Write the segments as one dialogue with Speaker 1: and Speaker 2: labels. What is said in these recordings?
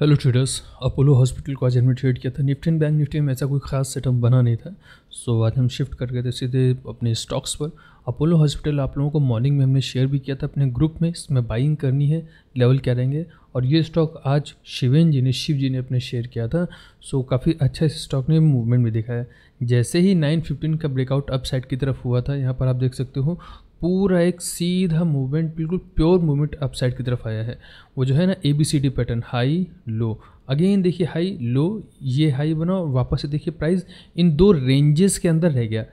Speaker 1: hello traders Apollo hospital को आज हमने ट्रेड किया था निफ्टी बैंक निफ्टी में ऐसा कोई खास सेटअप बना नहीं था सो आज हम शिफ्ट कर गए थे सीधे अपने स्टॉक्स पर अपोलो हॉस्पिटल आप लोगों को मॉर्निंग में हमने शेयर भी किया था अपने ग्रुप में इसमें बाइंग करनी है लेवल क्या रहेंगे और ये स्टॉक आज शिवेन जी ने शिव जी ने अपने शेयर किया था सो काफ़ी अच्छा इस स्टॉक ने मूवमेंट भी दिखाया जैसे ही 915 का ब्रेकआउट अप साइड की तरफ हुआ था यहाँ पर आप देख सकते हो पूरा एक सीधा मूवमेंट बिल्कुल प्योर मूवमेंट अपसाइड की तरफ आया है वो जो है ना A B C D pattern high low again देखिए हाई लो ये हाई बनाओ वापस से देखिए प्राइस इन दो रेंजेस के अंदर रह गया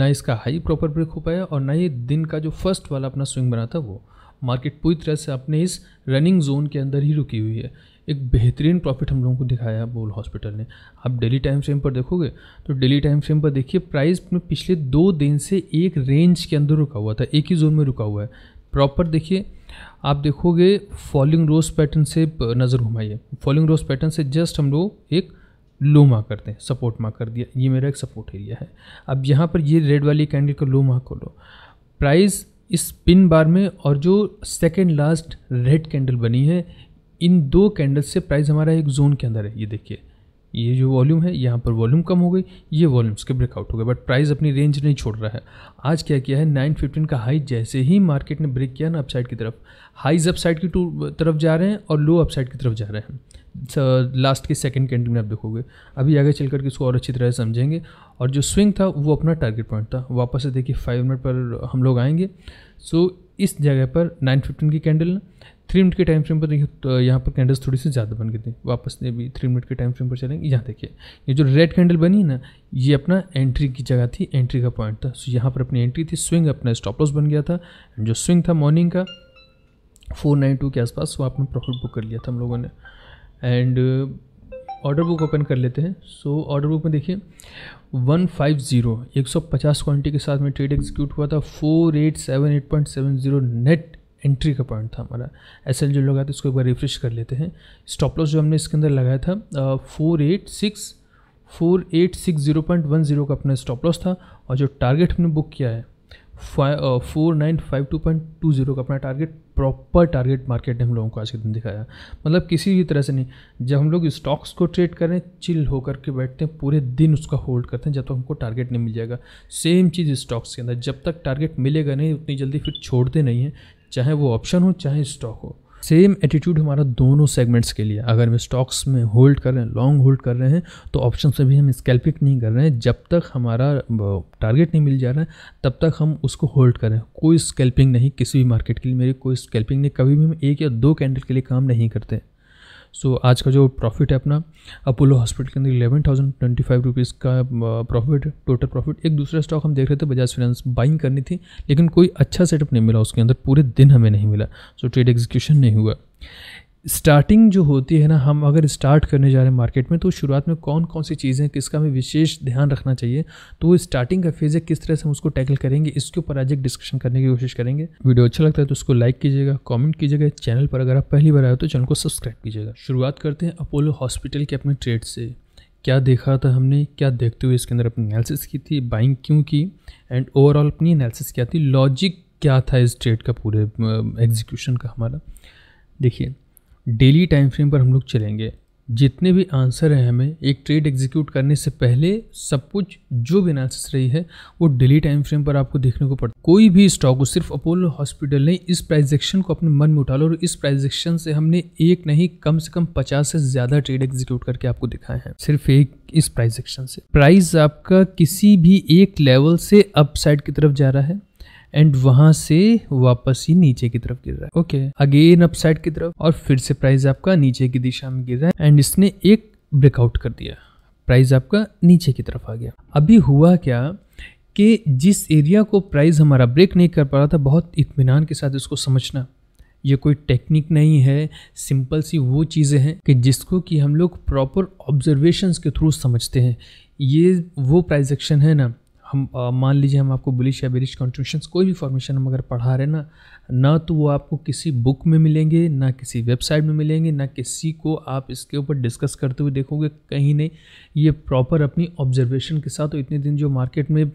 Speaker 1: ना इसका हाई प्रॉपर ब्रेक हो पाया और ना ये दिन का जो फर्स्ट वाला अपना स्विंग बना था वो मार्केट पूरी तरह से अपने इस रनिंग जोन के अंदर ही रुकी हुई है एक बेहतरीन प्रॉफिट हम लोगों को दिखाया बोल हॉस्पिटल ने आप डेली टाइम फ्रेम पर देखोगे तो डेली टाइम फ्रेम पर देखिए प्राइस में पिछले दो दिन से एक रेंज के अंदर रुका हुआ था एक ही जोन में रुका हुआ है प्रॉपर देखिए आप देखोगे फॉलिंग रोज पैटर्न से नज़र घुमाइए फॉलिंग रोज पैटर्न से जस्ट हम लोग एक लो मार्क करते हैं सपोर्ट मार्क कर दिया ये मेरा एक सपोर्ट एरिया है अब यहाँ पर ये रेड वाली कैंडल को लो मार्क खोलो प्राइस इस पिन बार में और जो सेकेंड लास्ट रेड कैंडल बनी है इन दो कैंडल्स से प्राइस हमारा एक जोन के अंदर है ये देखिए ये जो वॉल्यूम है यहाँ पर वॉल्यूम कम हो गई ये वॉल्यूम्स के ब्रेकआउट हो गए बट प्राइस अपनी रेंज नहीं छोड़ रहा है आज क्या किया है नाइन फिफ्टीन का हाई जैसे ही मार्केट ने ब्रेक किया ना अपसाइड की तरफ हाइज अपसाइड की टू तरफ जा रहे हैं और लो अपसाइड की तरफ जा रहे हैं लास्ट के सेकेंड कैंडल में आप देखोगे अभी आगे चल करके इसको और अच्छी तरह से समझेंगे और जो स्विंग था वो अपना टारगेट पॉइंट था वापस से देखिए फाइव मिनट पर हम लोग आएंगे सो इस जगह पर नाइन फिफ्टीन की कैंडल थ्री मिनट के टाइम फ्रेम पर देखिए तो यहाँ पर कैंडल्स थोड़ी सी ज़्यादा बन गई थी वापस ने भी थ्री मिनट के टाइम फ्रेम पर चलेंगे यहाँ देखिए ये जो रेड कैंडल बनी है ना ये अपना एंट्री की जगह थी एंट्री का पॉइंट था सो यहाँ पर अपनी एंट्री थी स्विंग अपना स्टॉप लॉस बन गया था जो स्विंग था मॉर्निंग का फोर नाइन टू के आसपास वो आपने प्रॉफिट बुक कर लिया था हम लोगों ने एंड ऑर्डर बुक ओपन कर लेते हैं सो ऑर्डर बुक में देखिए वन फाइव ज़ीरो एक सौ पचास क्वान्टी के साथ में ट्रेड एग्जीक्यूट हुआ था four eight seven eight point seven zero net entry का पॉइंट था हमारा एस एल जो लगा था इसको एक बार रिफ्रेश कर लेते हैं स्टॉप लॉस जो हमने इसके अंदर लगाया था four eight six four eight six zero point one zero का अपना स्टॉप लॉस था और जो टारगेट हमने बुक किया है four nine five two point two zero का अपना टारगेट प्रॉपर टारगेट मार्केट ने हम लोगों को आज के दिन दिखाया मतलब किसी भी तरह से नहीं जब हम लोग स्टॉक्स को ट्रेड करें चिल होकर के बैठते हैं पूरे दिन उसका होल्ड करते हैं जब तक तो हमको टारगेट नहीं मिल जाएगा सेम चीज़ स्टॉक्स के अंदर जब तक टारगेट मिलेगा नहीं उतनी जल्दी फिर छोड़ते नहीं हैं चाहे वो ऑप्शन हो चाहे स्टॉक हो सेम एटीट्यूड हमारा दोनों सेगमेंट्स के लिए अगर हम स्टॉक्स में होल्ड कर रहे हैं लॉन्ग होल्ड कर रहे हैं तो ऑप्शन से भी हम स्कैल्पिक नहीं कर रहे हैं जब तक हमारा टारगेट नहीं मिल जा रहा है तब तक हम उसको होल्ड करें कोई स्कैल्पिंग नहीं किसी भी मार्केट के लिए मेरी कोई स्कैल्पिंग नहीं कभी भी हम एक या दो कैंडल के लिए काम नहीं करते सो so, आज का जो प्रॉफिट है अपना अपोलो हॉस्पिटल के अंदर eleven thousand twenty five rupees का प्रॉफिट टोटल प्रॉफिट एक दूसरा स्टॉक हम देख रहे थे बजाज फाइनेंस बाइंग करनी थी लेकिन कोई अच्छा सेटअप नहीं मिला उसके अंदर पूरे दिन हमें नहीं मिला सो ट्रेड एग्जीक्यूशन नहीं हुआ स्टार्टिंग जो होती है ना हम अगर स्टार्ट करने जा रहे हैं मार्केट में तो शुरुआत में कौन कौन सी चीज़ें किसका हमें विशेष ध्यान रखना चाहिए तो वो स्टार्टिंग का फेज़ है किस तरह से हम उसको टैकल करेंगे इसके ऊपर आज एक डिस्कशन करने की कोशिश करेंगे वीडियो अच्छा लगता है तो उसको लाइक कीजिएगा कॉमेंट कीजिएगा चैनल पर अगर आप पहली बार आए तो चैनल को सब्सक्राइब कीजिएगा शुरुआत करते हैं अपोलो हॉस्पिटल के अपने ट्रेड से क्या देखा था हमने क्या देखते हुए इसके अंदर अपनी एनालिसिस की थी बाइंग क्यों की एंड ओवरऑल अपनी एनालिसिस क्या थी लॉजिक क्या था इस ट्रेड का पूरे एग्जीक्यूशन का हमारा देखिए डेली टाइम फ्रेम पर हम लोग चलेंगे जितने भी आंसर हैं हमें एक ट्रेड एग्जीक्यूट करने से पहले सब कुछ जो भी एनालिसिस रही है वो डेली टाइम फ्रेम पर आपको देखने को पड़ता कोई भी स्टॉक हो सिर्फ अपोलो हॉस्पिटल ने इस प्राइजेक्शन को अपने मन में उठा लो और इस प्राइजेक्शन से हमने एक नहीं कम से कम पचास से ज़्यादा ट्रेड एग्जीक्यूट करके आपको दिखाए हैं सिर्फ एक इस प्राइजेक्शन से प्राइस आपका किसी भी एक लेवल से अपसाइड की तरफ जा रहा है एंड वहां से वापस ही नीचे की तरफ गिर रहा है ओके अगेन अपसाइड की तरफ और फिर से प्राइस आपका नीचे की दिशा में गिर रहा है एंड इसने एक ब्रेकआउट कर दिया प्राइस आपका नीचे की तरफ आ गया अभी हुआ क्या कि जिस एरिया को प्राइस हमारा ब्रेक नहीं कर पा रहा था बहुत इतमान के साथ इसको समझना ये कोई टेक्निक नहीं है सिंपल सी वो चीज़ें हैं कि जिसको कि हम लोग प्रॉपर ऑब्जर्वेशंस के थ्रू समझते हैं ये वो प्राइस एक्शन है ना हम मान लीजिए हम आपको बुलिश या बेरिश कॉन्ट्रीब्यूशन कोई भी फॉर्मेशन हम अगर पढ़ा रहे ना ना तो वो आपको किसी बुक में मिलेंगे ना किसी वेबसाइट में मिलेंगे ना किसी को आप इसके ऊपर डिस्कस करते हुए देखोगे कहीं नहीं ये प्रॉपर अपनी ऑब्जर्वेशन के साथ और इतने दिन जो मार्केट में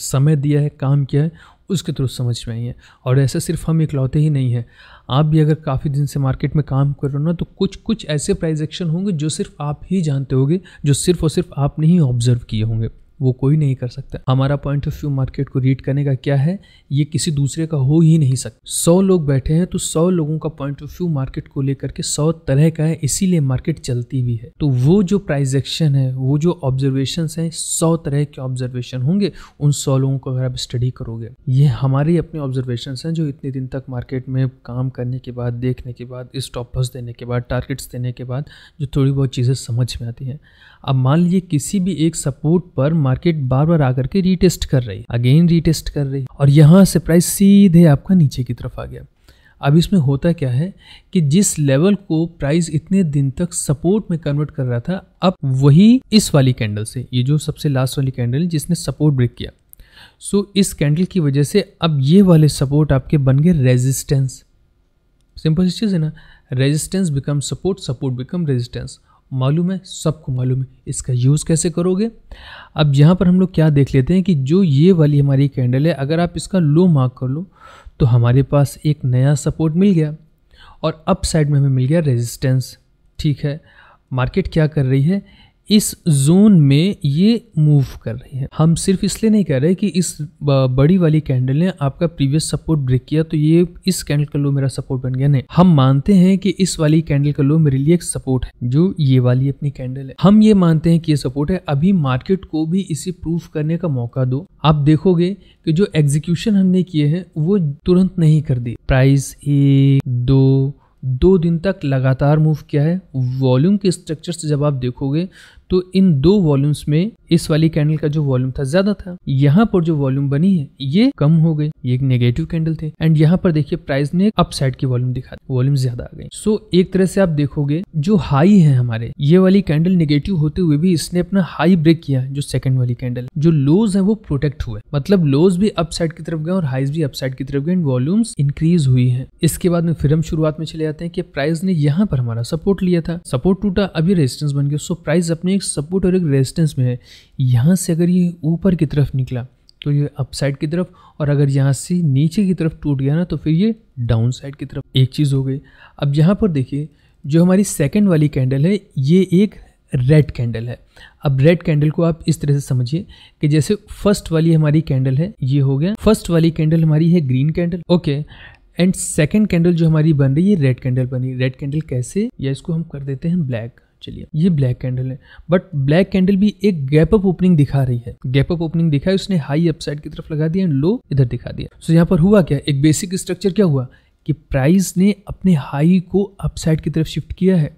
Speaker 1: समय दिया है काम किया है उसके थ्रू समझ में आई है और ऐसा सिर्फ हम इकलौते ही नहीं हैं आप भी अगर काफ़ी दिन से मार्केट में काम कर रहे हो ना तो कुछ कुछ ऐसे प्राइज एक्शन होंगे जो सिर्फ आप ही जानते होंगे जो सिर्फ और सिर्फ आपने ही ऑब्जर्व किए होंगे वो कोई नहीं कर सकता हमारा पॉइंट ऑफ व्यू मार्केट को रीड करने का क्या है ये किसी दूसरे का हो ही नहीं सकता सौ लोग बैठे हैं तो सौ लोगों का पॉइंट ऑफ व्यू मार्केट को लेकर के सौ तरह का है इसीलिए मार्केट चलती भी है तो वो जो प्राइजेक्शन है वो जो ऑब्जर्वेशन है सौ तरह के ऑब्जर्वेशन होंगे उन सौ लोगों को अगर आप स्टडी करोगे ये हमारे अपने ऑब्जर्वेशन हैं जो इतने दिन तक मार्केट में काम करने के बाद देखने के बाद स्टॉपर्स देने के बाद टारगेट्स देने के बाद जो थोड़ी बहुत चीज़ें समझ में आती हैं अब मान लीजिए किसी भी एक सपोर्ट पर मार्केट बार बार आकर के रीटेस्ट कर रही अगेन रीटेस्ट कर रही और यहाँ से प्राइस सीधे आपका नीचे की तरफ आ गया अब इसमें होता क्या है कि जिस लेवल को प्राइस इतने दिन तक सपोर्ट में कन्वर्ट कर रहा था अब वही इस वाली कैंडल से ये जो सबसे लास्ट वाली कैंडल जिसने सपोर्ट ब्रेक किया सो so, इस कैंडल की वजह से अब ये वाले सपोर्ट आपके बन गए रेजिस्टेंस सिंपल चीज़ है ना resistance become support support become resistance मालूम है सबको मालूम है इसका यूज़ कैसे करोगे अब यहाँ पर हम लोग क्या देख लेते हैं कि जो ये वाली हमारी कैंडल है अगर आप इसका लो मार्क कर लो तो हमारे पास एक नया सपोर्ट मिल गया और अप साइड में हमें मिल गया रेजिस्टेंस ठीक है मार्केट क्या कर रही है इस जोन में ये मूव कर रही है हम सिर्फ इसलिए नहीं कह रहे कि इस बड़ी वाली कैंडल ने आपका प्रीवियस सपोर्ट ब्रेक किया तो ये इस कैंडल का लो मेरा सपोर्ट बन गया नहीं हम मानते हैं कि इस वाली कैंडल का लो मेरे लिए एक सपोर्ट है जो ये वाली अपनी कैंडल है हम ये मानते हैं कि ये सपोर्ट है अभी मार्केट को भी इसे प्रूफ करने का मौका दो आप देखोगे कि जो एग्जीक्यूशन हमने किए हैं वो तुरंत नहीं कर दी प्राइस एक दो दो दिन तक लगातार मूव किया है वॉल्यूम के स्ट्रक्चर से जब आप देखोगे तो इन दो वॉल्यूम्स में इस वाली कैंडल का जो वॉल्यूम था ज्यादा था यहाँ पर जो वॉल्यूम बनी है ये कम हो गई ये नेगेटिव कैंडल थे एंड यहाँ पर देखिए प्राइस ने अपसाइड की वॉल्यूम दिखा वॉल्यूम ज्यादा आ गई सो एक तरह से आप देखोगे जो हाई है हमारे ये वाली कैंडल नेगेटिव होते हुए भी इसने अपना हाई ब्रेक किया जो सेकंड वाली कैंडल जो लोज है वो प्रोटेक्ट हुए मतलब लोज भी अपसाइड की तरफ गए और हाईज भी अपसाइड की तरफ गए एंड वॉल्यूम्स इंक्रीज हुई है इसके बाद में फिर हम शुरुआत में चले जाते हैं कि प्राइस ने यहाँ पर हमारा सपोर्ट लिया था सपोर्ट टूटा अभी रेजिस्टेंस बन गया सो प्राइस अपने एक सपोर्ट और एक रेजिस्टेंस में है यहाँ से अगर ये ऊपर की तरफ निकला तो ये अपसाइड की तरफ और अगर यहाँ से नीचे की तरफ टूट गया ना तो फिर ये डाउन साइड की तरफ एक चीज़ हो गई अब यहाँ पर देखिए जो हमारी सेकेंड वाली कैंडल है ये एक रेड कैंडल है अब रेड कैंडल को आप इस तरह से समझिए कि जैसे फर्स्ट वाली हमारी कैंडल है ये हो गया फर्स्ट वाली कैंडल हमारी है green candle okay and second candle जो हमारी बन रही है रेड कैंडल बनी रेड कैंडल कैसे या इसको हम कर देते हैं ब्लैक चलिए ये ब्लैक कैंडल है बट ब्लैक कैंडल भी एक गैप अप ओपनिंग दिखा रही है गैप अप ओपनिंग दिखा है उसने हाई अपसाइड की तरफ लगा दिया एंड लो इधर दिखा दिया सो so, यहाँ पर हुआ क्या एक बेसिक स्ट्रक्चर क्या हुआ कि प्राइस ने अपने हाई को अपसाइड की तरफ शिफ्ट किया है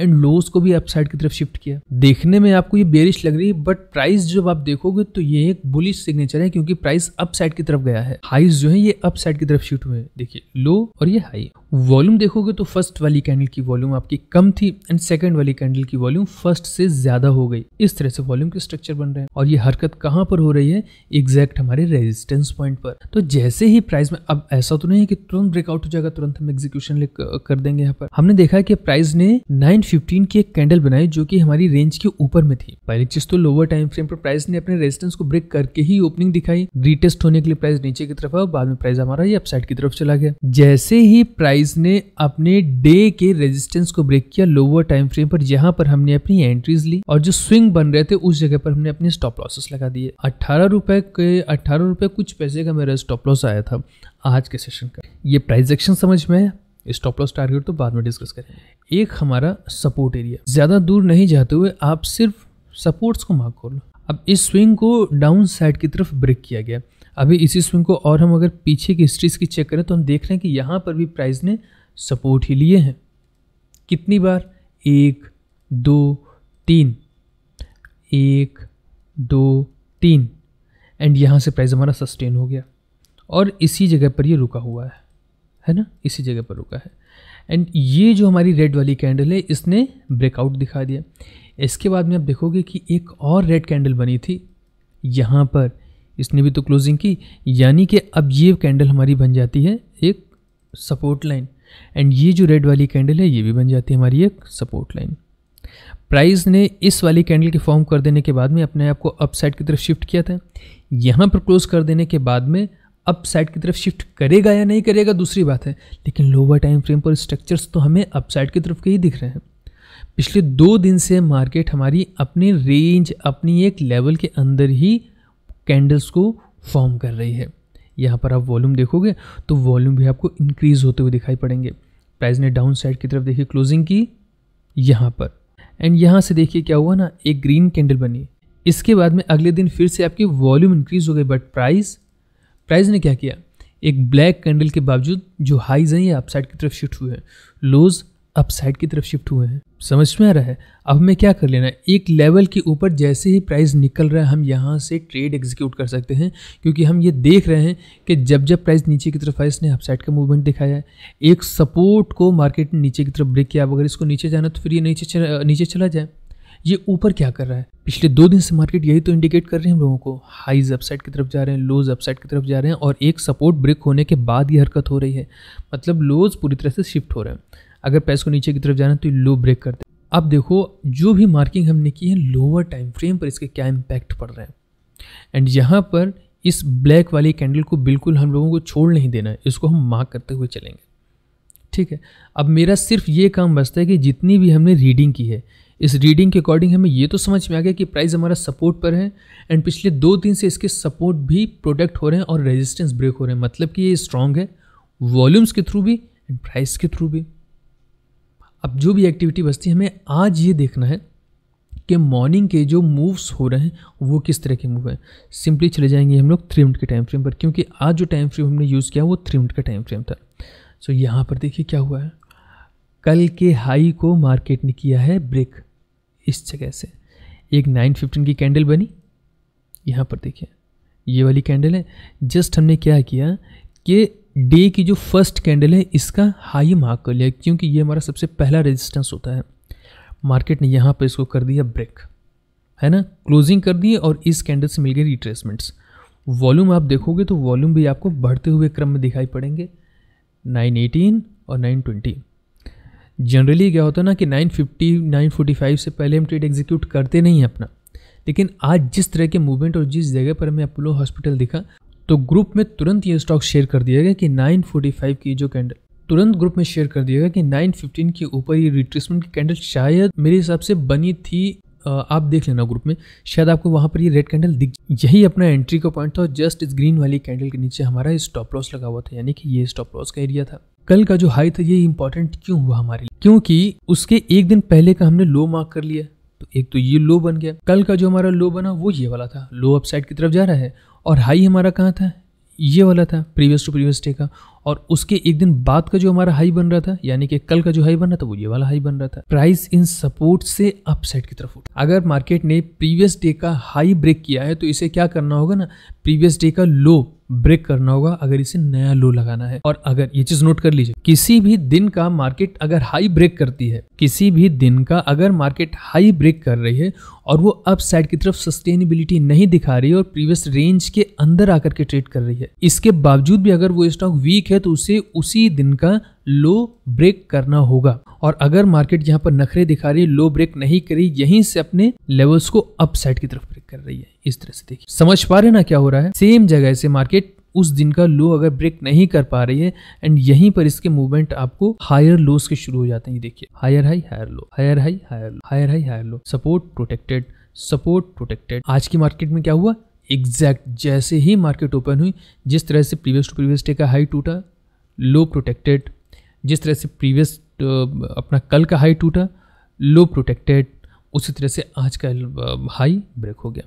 Speaker 1: एंड लोस को भी अपसाइड की तरफ शिफ्ट किया देखने में आपको ये बेरिश लग रही है बट प्राइस जब आप देखोगे तो ये एक बुलिश सिग्नेचर है क्योंकि प्राइस अपसाइड की तरफ गया है हाइस जो है ये अपसाइड की तरफ शिफ्ट हुए देखिए लो और ये हाई वॉल्यूम देखोगे तो फर्स्ट वाली कैंडल की वॉल्यूम आपकी कम थी एंड सेकंड वाली कैंडल की वॉल्यूम फर्स्ट से ज्यादा हो गई इस तरह से वॉल्यूम के स्ट्रक्चर बन रहे हैं और ये हरकत कहाँ पर हो रही है एग्जैक्ट हमारे रेजिस्टेंस पॉइंट पर तो जैसे ही प्राइस में अब ऐसा तो नहीं है कि तुरंत ब्रेकआउट हो जाएगा तुरंत हम एग्जीक्यूशन कर देंगे यहाँ पर हमने देखा कि प्राइस ने नाइन 2015 की एक कैंडल बनाई जो कि हमारी रेंज के ऊपर में थी पहली चीज तो लोअर टाइम फ्रेम पर प्राइस ने अपने रेजिस्टेंस को ब्रेक करके ही ओपनिंग दिखाई रीटेस्ट होने के लिए प्राइस नीचे की तरफ है और बाद में प्राइस हमारा ये अपसाइड की तरफ चला गया जैसे ही प्राइस ने अपने डे के रेजिस्टेंस को ब्रेक किया लोअर टाइम फ्रेम पर यहाँ पर हमने अपनी एंट्रीज ली और जो स्विंग बन रहे थे उस जगह पर हमने अपने स्टॉप लॉसेस लगा दिए अठारह रुपए के अठारह रुपए कुछ पैसे का मेरा स्टॉप लॉस आया था आज के सेशन का ये प्राइस एक्शन समझ में आया स्टॉप लॉस टारगेट तो बाद में डिस्कस करें एक हमारा सपोर्ट एरिया ज़्यादा दूर नहीं जाते हुए आप सिर्फ सपोर्ट्स को मार्क कर लो अब इस स्विंग को डाउन साइड की तरफ ब्रेक किया गया अभी इसी स्विंग को और हम अगर पीछे की हिस्ट्रीज की चेक करें तो हम देख रहे हैं कि यहाँ पर भी प्राइस ने सपोर्ट ही लिए हैं कितनी बार एक दो तीन एक दो तीन एंड यहाँ से प्राइस हमारा सस्टेन हो गया और इसी जगह पर ये रुका हुआ है है ना इसी जगह पर रुका है एंड ये जो हमारी रेड वाली कैंडल है इसने ब्रेकआउट दिखा दिया इसके बाद में आप देखोगे कि एक और रेड कैंडल बनी थी यहाँ पर इसने भी तो क्लोजिंग की यानी कि अब ये कैंडल हमारी बन जाती है एक सपोर्ट लाइन एंड ये जो रेड वाली कैंडल है ये भी बन जाती है हमारी एक सपोर्ट लाइन प्राइस ने इस वाली कैंडल के फॉर्म कर देने के बाद में अपने आप को अपसाइड की तरफ शिफ्ट किया था यहाँ पर क्लोज कर देने के बाद में अप साइड की तरफ शिफ्ट करेगा या नहीं करेगा दूसरी बात है लेकिन लोअर टाइम फ्रेम पर स्ट्रक्चर्स तो हमें अप साइड की तरफ के ही दिख रहे हैं पिछले दो दिन से मार्केट हमारी अपनी रेंज अपनी एक लेवल के अंदर ही कैंडल्स को फॉर्म कर रही है यहाँ पर आप वॉल्यूम देखोगे तो वॉल्यूम भी आपको इंक्रीज होते हुए दिखाई पड़ेंगे प्राइस ने डाउन साइड की तरफ देखिए क्लोजिंग की यहाँ पर एंड यहाँ से देखिए क्या हुआ ना एक ग्रीन कैंडल बनी इसके बाद में अगले दिन फिर से आपकी वॉल्यूम इंक्रीज हो गई बट प्राइस प्राइस ने क्या किया एक ब्लैक कैंडल के बावजूद जो हाइज हैं ये अपसाइड की तरफ शिफ्ट हुए हैं लोज अपसाइड की तरफ शिफ्ट हुए हैं समझ में आ रहा है अब हमें क्या कर लेना है एक लेवल के ऊपर जैसे ही प्राइस निकल रहा है हम यहाँ से ट्रेड एग्जीक्यूट कर सकते हैं क्योंकि हम ये देख रहे हैं कि जब जब प्राइस नीचे की तरफ आए इसने अपसाइड का मूवमेंट दिखाया है एक सपोर्ट को मार्केट नीचे की तरफ ब्रेक किया अब अगर इसको नीचे जाना तो फिर ये नीचे चला नीचे चला जाए ये ऊपर क्या कर रहा है पिछले दो दिन से मार्केट यही तो इंडिकेट कर रही है हम लोगों को हाईज अपसाइड की तरफ जा रहे हैं लोज अपसाइड की तरफ जा रहे हैं और एक सपोर्ट ब्रेक होने के बाद ये हरकत हो रही है मतलब लोज पूरी तरह से शिफ्ट हो रहे हैं अगर पैस को नीचे की तरफ जाना है तो ये लो ब्रेक करते हैं अब देखो जो भी मार्किंग हमने की है लोअर टाइम फ्रेम पर इसके क्या इम्पैक्ट पड़ रहे हैं एंड यहाँ पर इस ब्लैक वाली कैंडल को बिल्कुल हम लोगों को छोड़ नहीं देना है इसको हम मार्क करते हुए चलेंगे ठीक है अब मेरा सिर्फ ये काम बचता है कि जितनी भी हमने रीडिंग की है इस रीडिंग के अकॉर्डिंग हमें ये तो समझ में आ गया कि प्राइस हमारा सपोर्ट पर है एंड पिछले दो दिन से इसके सपोर्ट भी प्रोटेक्ट हो रहे हैं और रेजिस्टेंस ब्रेक हो रहे हैं मतलब कि ये स्ट्रांग है वॉल्यूम्स के थ्रू भी एंड प्राइस के थ्रू भी अब जो भी एक्टिविटी बचती है हमें आज ये देखना है कि मॉर्निंग के जो मूव्स हो रहे हैं वो किस तरह के मूव हैं सिंपली चले जाएंगे हम लोग थ्री मिनट के टाइम फ्रेम पर क्योंकि आज जो टाइम फ्रेम हमने यूज़ किया वो थ्री मिनट का टाइम फ्रेम था सो so, यहाँ पर देखिए क्या हुआ है कल के हाई को मार्केट ने किया है ब्रेक इस जगह से एक नाइन फिफ्टीन की कैंडल बनी यहाँ पर देखिए ये वाली कैंडल है जस्ट हमने क्या किया कि डे की जो फर्स्ट कैंडल है इसका हाई मार्क कर लिया क्योंकि ये हमारा सबसे पहला रेजिस्टेंस होता है मार्केट ने यहाँ पर इसको कर दिया ब्रेक है ना क्लोजिंग कर दिए और इस कैंडल से मिल गए रिट्रेसमेंट्स वॉल्यूम आप देखोगे तो वॉल्यूम भी आपको बढ़ते हुए क्रम में दिखाई पड़ेंगे नाइन एटीन और नाइन ट्वेंटी जनरली क्या होता है ना कि 950 945 से पहले हम ट्रेड एग्जीक्यूट करते नहीं हैं अपना लेकिन आज जिस तरह के मूवमेंट और जिस जगह पर हमें अपोलो हॉस्पिटल दिखा तो ग्रुप में तुरंत ये स्टॉक शेयर कर दिया गया कि 945 की जो कैंडल तुरंत ग्रुप में शेयर कर दिया गया कि 915 के ऊपर ये रिट्रेसमेंट की कैंडल शायद मेरे हिसाब से बनी थी आप देख लेना ग्रुप में शायद आपको वहाँ पर ये रेड कैंडल दिख यही अपना एंट्री का पॉइंट था जस्ट इस ग्रीन वाली कैंडल के नीचे हमारा स्टॉप लॉस लगा हुआ था यानी कि ये स्टॉप लॉस का एरिया था कल का जो हाई था ये इंपॉर्टेंट क्यों हुआ हमारे लिए क्योंकि उसके एक दिन पहले का हमने लो मार्क कर लिया तो एक तो ये लो बन गया कल का जो हमारा लो बना वो ये वाला था लो अपसाइड की तरफ जा रहा है और हाई हमारा कहाँ था ये वाला था प्रीवियस टू प्रीवियस डे का और उसके एक दिन बाद का जो हमारा हाई बन रहा था यानी कि कल का जो हाई बन रहा था वो ये वाला हाई बन रहा था प्राइस इन सपोर्ट से अपसाइड की तरफ उठा अगर मार्केट ने प्रीवियस डे का हाई ब्रेक किया है तो इसे क्या करना होगा ना प्रीवियस डे का लो ब्रेक करना होगा अगर इसे नया लो लगाना है और अगर ये चीज नोट कर लीजिए किसी भी दिन का मार्केट अगर हाई ब्रेक करती है किसी भी दिन का अगर मार्केट हाई ब्रेक कर रही है और वो अप साइड की तरफ सस्टेनेबिलिटी नहीं दिखा रही है और प्रीवियस रेंज के अंदर आकर के ट्रेड कर रही है इसके बावजूद भी अगर वो स्टॉक वीक है तो उसे उसी दिन का लो ब्रेक करना होगा और अगर मार्केट यहाँ पर नखरे दिखा रही है लो ब्रेक नहीं करी यहीं से अपने लेवल्स को अप साइड की तरफ कर रही है इस तरह से देखिए समझ पा रहे ना क्या हो रहा है सेम जगह से मार्केट उस दिन का लो अगर ब्रेक नहीं कर पा रही है एंड यहीं पर इसके मूवमेंट आपको हायर लोस के शुरू हो जाते हैं देखिए higher high higher low higher high higher low higher high higher low support protected support protected आज की मार्केट में क्या हुआ एग्जैक्ट जैसे ही मार्केट ओपन हुई जिस तरह से प्रीवियस टू प्रीवियस डे का हाई टूटा लो प्रोटेक्टेड जिस तरह से प्रीवियस अपना कल का हाई टूटा लो प्रोटेक्टेड उसी तरह से आज का हाई ब्रेक हो गया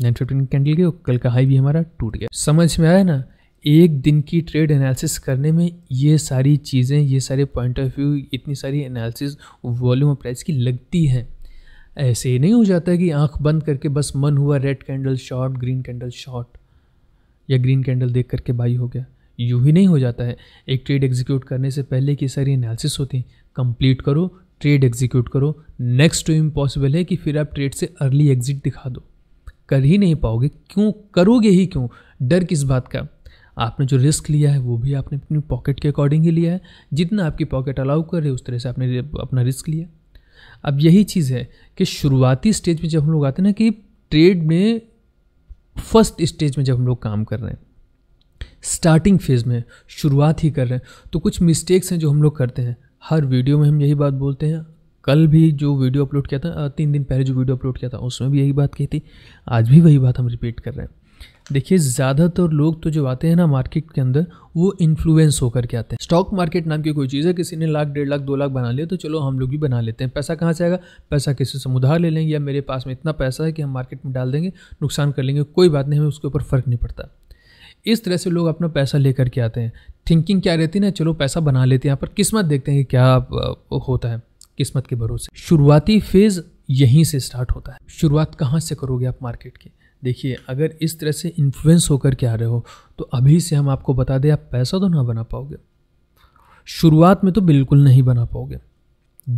Speaker 1: नाइन फिफ्टीन कैंडल गया कल का हाई भी हमारा टूट गया समझ में आया ना एक दिन की ट्रेड एनालिसिस करने में ये सारी चीज़ें ये सारे पॉइंट ऑफ व्यू इतनी सारी एनालिसिस वॉल्यूम और प्राइस की लगती हैं ऐसे ही नहीं हो जाता है कि आंख बंद करके बस मन हुआ red candle short green candle short या ग्रीन कैंडल देख करके बाई हो गया यूँ ही नहीं हो जाता है एक ट्रेड एग्जीक्यूट करने से पहले की सारी एनालिसिस होती हैं कंप्लीट करो ट्रेड एग्जीक्यूट करो नेक्स्ट टू इम्पॉसिबल है कि फिर आप ट्रेड से अर्ली एग्जिट दिखा दो कर ही नहीं पाओगे क्यों करोगे ही क्यों डर किस बात का आपने जो रिस्क लिया है वो भी आपने अपनी पॉकेट के अकॉर्डिंग ही लिया है जितना आपकी पॉकेट अलाउ कर रही है उस तरह से आपने अपना रिस्क लिया अब यही चीज़ है कि शुरुआती स्टेज में जब हम लोग आते हैं ना कि ट्रेड में फर्स्ट स्टेज में जब हम लोग काम कर रहे हैं स्टार्टिंग फेज़ में शुरुआत ही कर रहे हैं तो कुछ मिस्टेक्स हैं जो हम लोग करते हैं हर वीडियो में हम यही बात बोलते हैं कल भी जो वीडियो अपलोड किया था तीन दिन पहले जो वीडियो अपलोड किया था उसमें भी यही बात कही थी आज भी वही बात हम रिपीट कर रहे हैं देखिए ज़्यादातर लोग तो जो आते हैं ना मार्केट के अंदर वो इन्फ्लुएंस होकर के आते हैं स्टॉक मार्केट नाम की कोई चीज़ है किसी ने लाख डेढ़ लाख दो लाख बना लिया तो चलो हम लोग भी बना लेते हैं पैसा कहाँ से आएगा पैसा किसी से उधार ले लेंगे या मेरे पास में इतना पैसा है कि हम मार्केट में डाल देंगे नुकसान कर लेंगे कोई बात नहीं हमें उसके ऊपर फ़र्क नहीं पड़ता इस तरह से लोग अपना पैसा ले करके आते हैं थिंकिंग क्या रहती है ना चलो पैसा बना लेते हैं यहाँ पर किस्मत देखते हैं कि क्या होता है किस्मत के भरोसे शुरुआती फेज़ यहीं से स्टार्ट होता है शुरुआत कहाँ से करोगे आप मार्केट की देखिए अगर इस तरह से इन्फ्लुएंस होकर के आ रहे हो तो अभी से हम आपको बता दें आप पैसा तो ना बना पाओगे शुरुआत में तो बिल्कुल नहीं बना पाओगे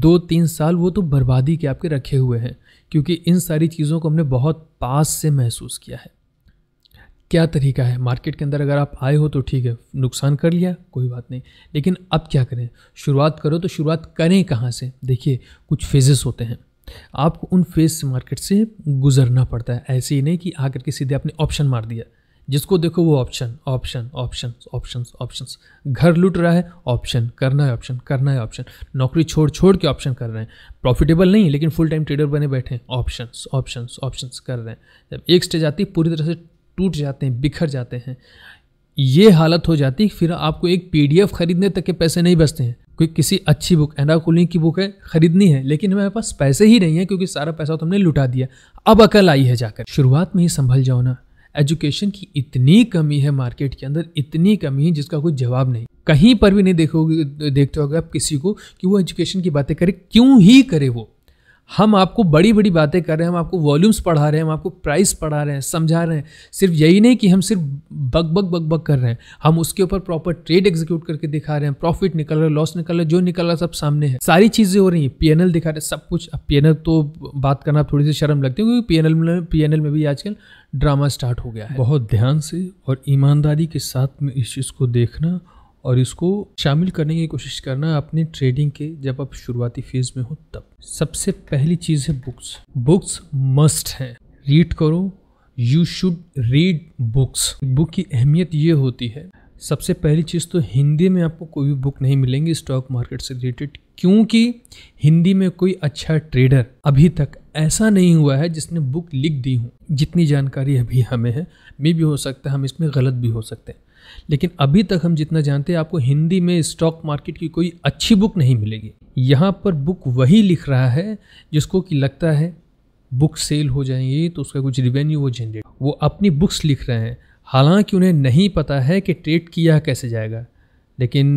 Speaker 1: दो तीन साल वो तो बर्बादी के आपके रखे हुए हैं क्योंकि इन सारी चीज़ों को हमने बहुत पास से महसूस किया है क्या तरीका है मार्केट के अंदर अगर आप आए हो तो ठीक है नुकसान कर लिया कोई बात नहीं लेकिन अब क्या करें शुरुआत करो तो शुरुआत करें कहाँ से देखिए कुछ फेजेस होते हैं आपको उन फेज से मार्केट से गुजरना पड़ता है ऐसे ही नहीं कि आकर के सीधे आपने ऑप्शन मार दिया जिसको देखो वो option option option option option घर लूट रहा है ऑप्शन करना है ऑप्शन करना है ऑप्शन नौकरी छोड़ छोड़ के ऑप्शन कर रहे हैं प्रॉफिटेबल नहीं लेकिन फुल टाइम ट्रेडर बने बैठे हैं ऑप्शन ऑप्शन ऑप्शन कर रहे हैं जब एक स्टेज आती है पूरी तरह से टूट जाते हैं बिखर जाते हैं ये हालत हो जाती है फिर आपको एक पी ख़रीदने तक के पैसे नहीं बचते हैं कोई किसी अच्छी बुक एना की बुक है ख़रीदनी है लेकिन हमारे पास पैसे ही नहीं है क्योंकि सारा पैसा तुमने तो लुटा दिया अब अकल आई है जाकर शुरुआत में ही संभल जाओ ना एजुकेशन की इतनी कमी है मार्केट के अंदर इतनी कमी है जिसका कोई जवाब नहीं कहीं पर भी नहीं देखोगे देखते होगे आप किसी को कि वो एजुकेशन की बातें करे क्यों ही करे वो हम आपको बड़ी बड़ी बातें कर रहे हैं हम आपको वॉल्यूम्स पढ़ा रहे हैं हम आपको प्राइस पढ़ा रहे हैं समझा रहे हैं सिर्फ यही नहीं कि हम सिर्फ बग बग बग बग कर रहे हैं हम उसके ऊपर प्रॉपर ट्रेड एग्जीक्यूट करके दिखा रहे हैं प्रॉफिट निकल रहा है लॉस निकल रहा है जो निकल रहा है सब सामने है सारी चीज़ें हो रही हैं पी दिखा रहे हैं सब कुछ अब पी तो बात करना थोड़ी सी शर्म लगती है क्योंकि पी में पी में भी आजकल ड्रामा स्टार्ट हो गया है बहुत ध्यान से और ईमानदारी के साथ में इस चीज़ को देखना और इसको शामिल करने की कोशिश करना अपनी ट्रेडिंग के जब आप शुरुआती फेज में हो तब सबसे पहली चीज़ है बुक्स बुक्स मस्ट हैं रीड करो you should read books book की अहमियत ये होती है सबसे पहली चीज़ तो हिंदी में आपको कोई भी बुक नहीं मिलेंगी स्टॉक मार्केट से रिलेटेड क्योंकि हिंदी में कोई अच्छा ट्रेडर अभी तक ऐसा नहीं हुआ है जिसने बुक लिख दी हो जितनी जानकारी अभी हमें है मे भी हो सकता है हम इसमें गलत भी हो सकते हैं लेकिन अभी तक हम जितना जानते हैं आपको हिंदी में स्टॉक मार्केट की कोई अच्छी बुक नहीं मिलेगी यहाँ पर बुक वही लिख रहा है जिसको कि लगता है बुक सेल हो जाएंगी तो उसका कुछ रिवेन्यू वो जनरेट वो अपनी बुक्स लिख रहे हैं हालांकि उन्हें नहीं पता है कि ट्रेड किया कैसे जाएगा लेकिन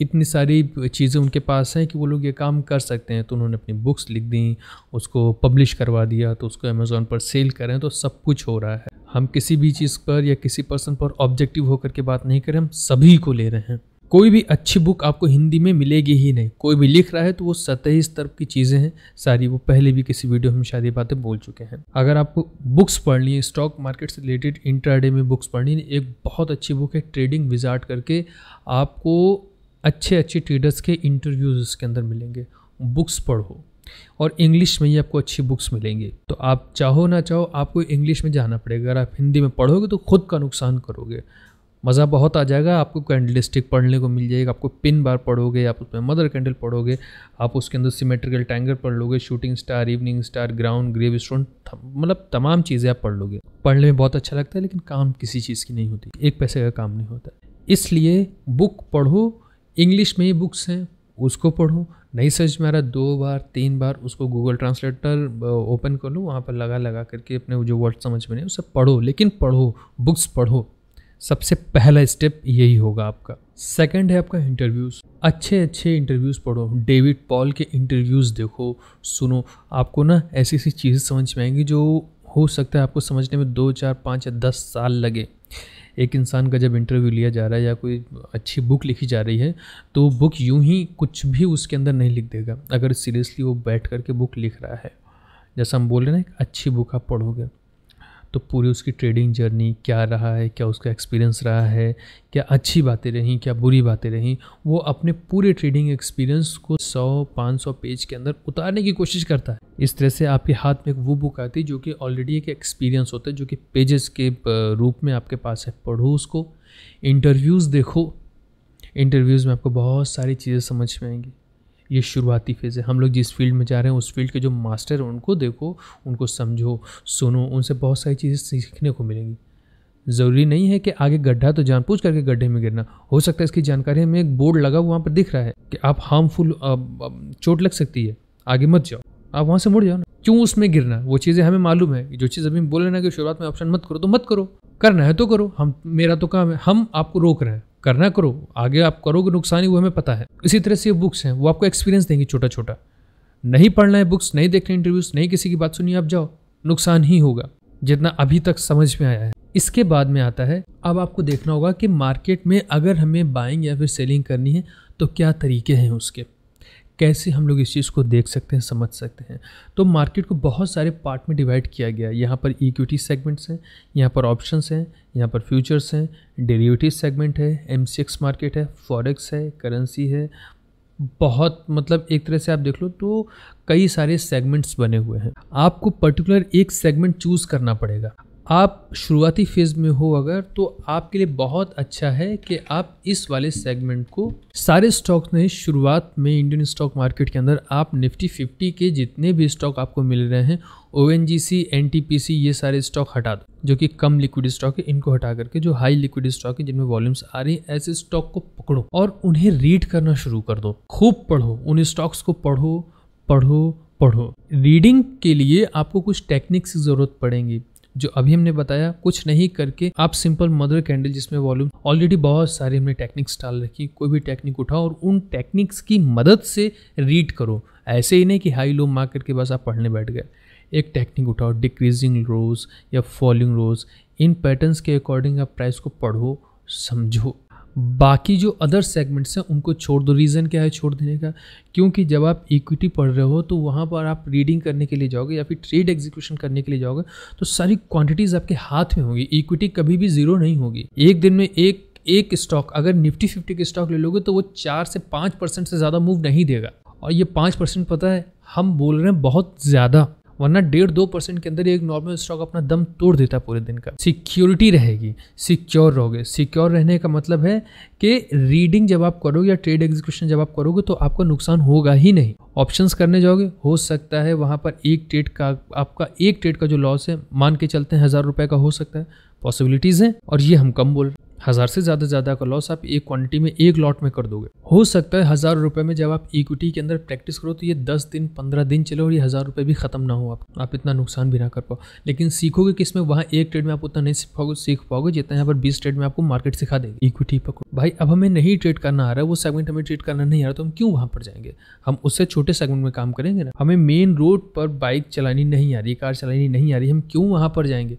Speaker 1: इतनी सारी चीज़ें उनके पास हैं कि वो लोग ये काम कर सकते हैं तो उन्होंने अपनी बुक्स लिख दी उसको पब्लिश करवा दिया तो उसको अमेज़ोन पर सेल करें तो सब कुछ हो रहा है हम किसी भी चीज़ पर या किसी पर्सन पर ऑब्जेक्टिव होकर के बात नहीं करें हम सभी को ले रहे हैं कोई भी अच्छी बुक आपको हिंदी में मिलेगी ही नहीं कोई भी लिख रहा है तो वो सतही स्तर की चीज़ें हैं सारी वो पहले भी किसी वीडियो में शायद ये बातें बोल चुके हैं अगर आपको बुक्स पढ़नी है स्टॉक मार्केट से रिलेटेड इंटरडे में बुक्स पढ़नी है एक बहुत अच्छी बुक है ट्रेडिंग विजार्ट करके आपको अच्छे अच्छे ट्रेडर्स के इंटरव्यूज़ उसके अंदर मिलेंगे बुक्स पढ़ो और इंग्लिश में ही आपको अच्छी बुक्स मिलेंगी तो आप चाहो ना चाहो आपको इंग्लिश में जाना पड़ेगा अगर आप हिंदी में पढ़ोगे तो खुद का नुकसान करोगे मज़ा बहुत आ जाएगा आपको कैंडल स्टिक पढ़ने को मिल जाएगा आपको पिन बार पढ़ोगे आप उसमें मदर कैंडल पढ़ोगे आप उसके अंदर सिमेट्रिकल टैंगर पढ़ लोगे shooting star evening star ground gravestone मतलब तमाम चीज़ें आप पढ़ लोगे पढ़ने में बहुत अच्छा लगता है लेकिन काम किसी चीज़ की नहीं होती एक पैसे का काम नहीं होता इसलिए बुक पढ़ो इंग्लिश में ही बुक्स हैं उसको पढ़ो नहीं सर्च मेरा दो बार तीन बार उसको गूगल ट्रांसलेटर ओपन कर लो वहाँ पर लगा लगा करके अपने जो वर्ड समझ में नहीं उसे पढ़ो लेकिन पढ़ो बुक्स पढ़ो सबसे पहला स्टेप यही होगा आपका सेकंड है आपका इंटरव्यूज़ अच्छे अच्छे इंटरव्यूज़ पढ़ो डेविड पॉल के इंटरव्यूज़ देखो सुनो आपको ना ऐसी ऐसी चीज़ें समझ में आएंगी जो हो सकता है आपको समझने में दो चार पाँच या दस साल लगे एक इंसान का जब इंटरव्यू लिया जा रहा है या कोई अच्छी बुक लिखी जा रही है तो बुक यूं ही कुछ भी उसके अंदर नहीं लिख देगा अगर सीरियसली वो बैठ कर के बुक लिख रहा है जैसा हम बोल रहे हैं अच्छी बुक आप पढ़ोगे तो पूरी उसकी ट्रेडिंग जर्नी क्या रहा है क्या उसका एक्सपीरियंस रहा है क्या अच्छी बातें रहीं क्या बुरी बातें रहीं वो अपने पूरे ट्रेडिंग एक्सपीरियंस को 100-500 पेज के अंदर उतारने की कोशिश करता है इस तरह से आपके हाथ में एक वो बुक आती है जो कि ऑलरेडी एक एक्सपीरियंस होता है जो कि पेजेस के रूप में आपके पास है पढ़ो उसको इंटरव्यूज़ देखो इंटरव्यूज़ में आपको बहुत सारी चीज़ें समझ में आएंगी ये शुरुआती फेज़ है हम लोग जिस फील्ड में जा रहे हैं उस फील्ड के जो मास्टर हैं उनको देखो उनको समझो सुनो उनसे बहुत सारी चीज़ें सीखने को मिलेंगी ज़रूरी नहीं है कि आगे गड्ढा तो जानबूझ करके गड्ढे में गिरना हो सकता है इसकी जानकारी हमें एक बोर्ड लगा हुआ वहाँ पर दिख रहा है कि आप हार्मफुल चोट लग सकती है आगे मत जाओ आप वहाँ से मुड़ जाओ ना क्यों उसमें गिरना वो चीज़ें हमें मालूम है जो चीज़ अभी बोल रहे ना कि शुरुआत में ऑप्शन मत करो तो मत करो करना है तो करो हम मेरा तो काम है हम आपको रोक रहे हैं करना करो आगे आप करोगे नुकसान ही वो हमें पता है इसी तरह से ये बुक्स हैं वो आपको एक्सपीरियंस देंगी छोटा छोटा नहीं पढ़ना है बुक्स नहीं देखना इंटरव्यूज नहीं किसी की बात सुनिए आप जाओ नुकसान ही होगा जितना अभी तक समझ में आया है इसके बाद में आता है अब आपको देखना होगा कि मार्केट में अगर हमें बाइंग या फिर सेलिंग करनी है तो क्या तरीके हैं उसके कैसे हम लोग इस चीज़ को देख सकते हैं समझ सकते हैं तो मार्केट को बहुत सारे पार्ट में डिवाइड किया गया है यहाँ पर इक्विटी सेगमेंट्स हैं यहाँ पर ऑप्शंस हैं यहाँ पर फ्यूचर्स हैं डेरिवेटिव सेगमेंट है एम मार्केट है फॉरेक्स है करेंसी है बहुत मतलब एक तरह से आप देख लो तो कई सारे सेगमेंट्स बने हुए हैं आपको पर्टिकुलर एक सेगमेंट चूज़ करना पड़ेगा आप शुरुआती फेज़ में हो अगर तो आपके लिए बहुत अच्छा है कि आप इस वाले सेगमेंट को सारे स्टॉक्स नहीं शुरुआत में इंडियन स्टॉक मार्केट के अंदर आप निफ्टी फिफ्टी के जितने भी स्टॉक आपको मिल रहे हैं O N G C N T P C ये सारे स्टॉक हटा दो जो कि कम लिक्विड स्टॉक है इनको हटा करके जो हाई लिक्विड स्टॉक है जिनमें वॉल्यूम्स आ रही है ऐसे स्टॉक को पकड़ो और उन्हें रीड करना शुरू कर दो खूब पढ़ो उन स्टॉक्स को पढ़ो पढ़ो पढ़ो रीडिंग के लिए आपको कुछ टेक्निक्स की ज़रूरत पड़ेगी जो अभी हमने बताया कुछ नहीं करके आप सिंपल मदर कैंडल जिसमें वॉल्यूम ऑलरेडी बहुत सारी हमने टेक्निक्स डाल रखी कोई भी टेक्निक उठाओ और उन टेक्निक्स की मदद से रीड करो ऐसे ही नहीं कि हाई लो मार करके बस आप पढ़ने बैठ गए एक टेक्निक उठाओ डिक्रीजिंग रोज या फॉलिंग रोज इन पैटर्न्स के अकॉर्डिंग आप प्राइस को पढ़ो समझो बाकी जो अदर सेगमेंट्स हैं उनको छोड़ दो रीज़न क्या है छोड़ देने का क्योंकि जब आप इक्विटी पढ़ रहे हो तो वहाँ पर आप रीडिंग करने के लिए जाओगे या फिर ट्रेड एग्जीक्यूशन करने के लिए जाओगे तो सारी क्वांटिटीज़ आपके हाथ में होंगी इक्विटी कभी भी ज़ीरो नहीं होगी एक दिन में एक एक स्टॉक अगर निफ्टी फिफ्टी के स्टॉक ले लोगे तो वो चार से पाँच परसेंट से ज़्यादा मूव नहीं देगा और ये पाँच परसेंट पता है हम बोल रहे हैं बहुत ज़्यादा वरना डेढ़ दो परसेंट के अंदर एक नॉर्मल स्टॉक अपना दम तोड़ देता है पूरे दिन का सिक्योरिटी रहेगी सिक्योर रहोगे सिक्योर रहने का मतलब है कि रीडिंग जब आप करोगे या ट्रेड एग्जीक्यूशन जब आप करोगे तो आपका नुकसान होगा ही नहीं ऑप्शन करने जाओगे हो सकता है वहाँ पर एक ट्रेड का आपका एक ट्रेड का जो लॉस है मान के चलते हैं हज़ार रुपये का हो सकता है पॉसिबिलिटीज़ हैं और ये हम कम बोल रहे हैं हज़ार से ज़्यादा ज़्यादा का लॉस आप एक क्वांटिटी में एक लॉट में कर दोगे हो सकता है हज़ार रुपये में जब आप इक्विटी के अंदर प्रैक्टिस करो तो ये दस दिन पंद्रह दिन चलो और ये हज़ार रुपये भी ख़त्म ना हो आप आप इतना नुकसान भी ना कर पाओ लेकिन सीखोगे किस में वहाँ एक ट्रेड में आप उतना नहीं सीख पाओगे सीख पाओगे जितना यहाँ पर बीस ट्रेड में आपको मार्केट सिखा देंगे इक्विटी पकड़ो भाई अब हमें नहीं ट्रेड करना आ रहा है वो सेगमेंट हमें ट्रेड करना नहीं आ रहा तो हम क्यों वहाँ पर जाएंगे हम उससे छोटे सेगमेंट में काम करेंगे ना हमें मेन रोड पर बाइक चलानी नहीं आ रही कार चलानी नहीं आ रही हम क्यों वहाँ पर जाएंगे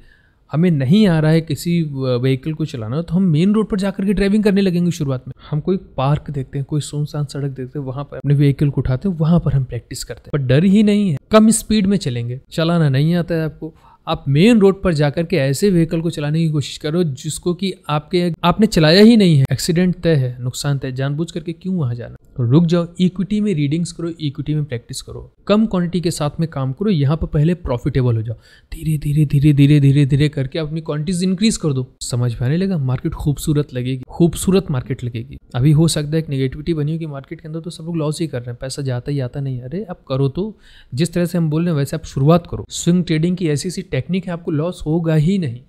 Speaker 1: हमें नहीं आ रहा है किसी व्हीकल को चलाना तो हम मेन रोड पर जाकर के ड्राइविंग करने लगेंगे शुरुआत में हम कोई पार्क देखते हैं कोई सुनसान सड़क देखते हैं वहां पर अपने व्हीकल को उठाते हैं वहां पर हम प्रैक्टिस करते हैं पर डर ही नहीं है कम स्पीड में चलेंगे चलाना नहीं आता है आपको आप मेन रोड पर जाकर के ऐसे व्हीकल को चलाने की कोशिश करो जिसको कि आपके आपने चलाया ही नहीं है एक्सीडेंट तय है नुकसान तय जानबूझ करके क्यों वहां जाना तो रुक जाओ इक्विटी में रीडिंग्स करो इक्विटी में प्रैक्टिस करो कम क्वांटिटी के साथ में काम करो यहाँ पर पहले प्रॉफिटेबल हो जाओ धीरे धीरे धीरे धीरे धीरे धीरे करके अपनी क्वांटिटीज इंक्रीज कर दो समझ में आने लगा मार्केट खूबसूरत लगेगी खूबसूरत मार्केट लगेगी अभी हो सकता है एक नेगेटिविटी बनी होगी मार्केट के अंदर तो सब लोग लॉस ही कर रहे हैं पैसा जाता ही आता नहीं अरे आप करो तो जिस तरह से हम बोल रहे हैं वैसे आप शुरुआत करो स्विंग ट्रेडिंग की ऐसी ऐसी टेक्निक है आपको लॉस होगा ही नहीं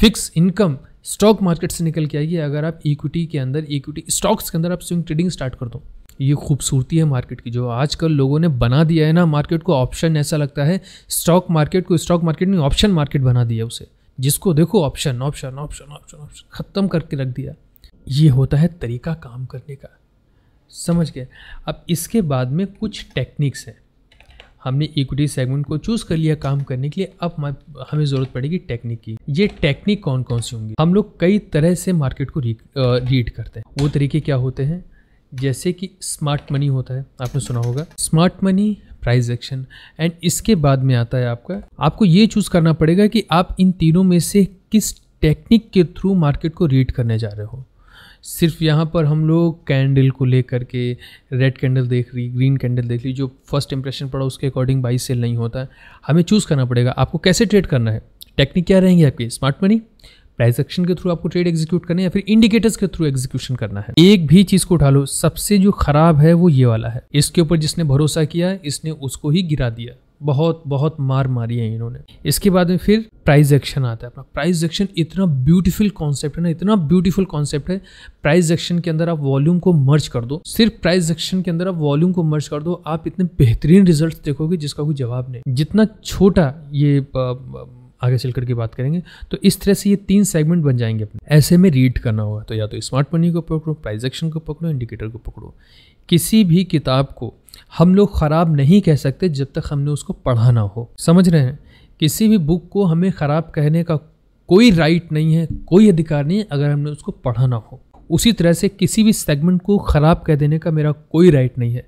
Speaker 1: फिक्स इनकम स्टॉक मार्केट से निकल के आएगी अगर आप इक्विटी के अंदर इक्विटी स्टॉक्स के अंदर आप स्विंग ट्रेडिंग स्टार्ट कर दो ये खूबसूरती है मार्केट की जो आजकल लोगों ने बना दिया है ना मार्केट को ऑप्शन ऐसा लगता है स्टॉक मार्केट को स्टॉक मार्केट ने ऑप्शन मार्केट बना दिया उसे जिसको देखो option option option option option ख़त्म करके रख दिया ये होता है तरीका काम करने का समझ गए अब इसके बाद में कुछ टेक्निक्स हैं हमने इक्विटी सेगमेंट को चूज कर लिया काम करने के लिए अब हमें जरूरत पड़ेगी टेक्निक की ये टेक्निक कौन कौन सी होंगी हम लोग कई तरह से मार्केट को रीड करते हैं वो तरीके क्या होते हैं जैसे कि स्मार्ट मनी होता है आपने सुना होगा smart money price action and इसके बाद में आता है आपका आपको ये चूज करना पड़ेगा कि आप इन तीनों में से किस टेक्निक के थ्रू मार्केट को रीड करने जा रहे हो सिर्फ यहाँ पर हम लोग कैंडल को लेकर के रेड कैंडल देख रही ग्रीन कैंडल देख ली जो फर्स्ट इंप्रेशन पड़ा उसके अकॉर्डिंग बाई सेल नहीं होता है हमें चूज़ करना पड़ेगा आपको कैसे ट्रेड करना है टेक्निक क्या रहेंगी आपकी स्मार्ट मनी प्राइस एक्शन के थ्रू आपको ट्रेड एग्जीक्यूट करना है या फिर इंडिकेटर्स के थ्रू एग्जीक्यूशन करना है एक भी चीज को उठा लो सबसे जो खराब है वो ये वाला है इसके ऊपर जिसने भरोसा किया इसने उसको ही गिरा दिया बहुत बहुत मार मारी है इन्होंने इसके बाद में फिर प्राइज एक्शन आता है अपना प्राइज एक्शन इतना ब्यूटीफुल कॉन्सेप्ट है ना इतना ब्यूटीफुल कॉन्सेप्ट है प्राइज एक्शन के अंदर आप वॉल्यूम को मर्ज कर दो सिर्फ प्राइज एक्शन के अंदर आप वॉल्यूम को मर्ज कर दो आप इतने बेहतरीन रिजल्ट देखोगे जिसका कोई जवाब नहीं जितना छोटा ये आगे चल करके बात करेंगे तो इस तरह से ये तीन सेगमेंट बन जाएंगे अपने ऐसे में रीड करना होगा तो या तो स्मार्ट मनी को पकड़ो प्राइज एक्शन को पकड़ो इंडिकेटर को पकड़ो किसी भी किताब को हम लोग ख़राब नहीं कह सकते जब तक हमने उसको पढ़ा ना हो समझ रहे हैं किसी भी बुक को हमें ख़राब कहने का कोई राइट नहीं है कोई अधिकार नहीं है अगर हमने उसको पढ़ा ना हो उसी तरह से किसी भी सेगमेंट को ख़राब कह देने का मेरा कोई राइट नहीं है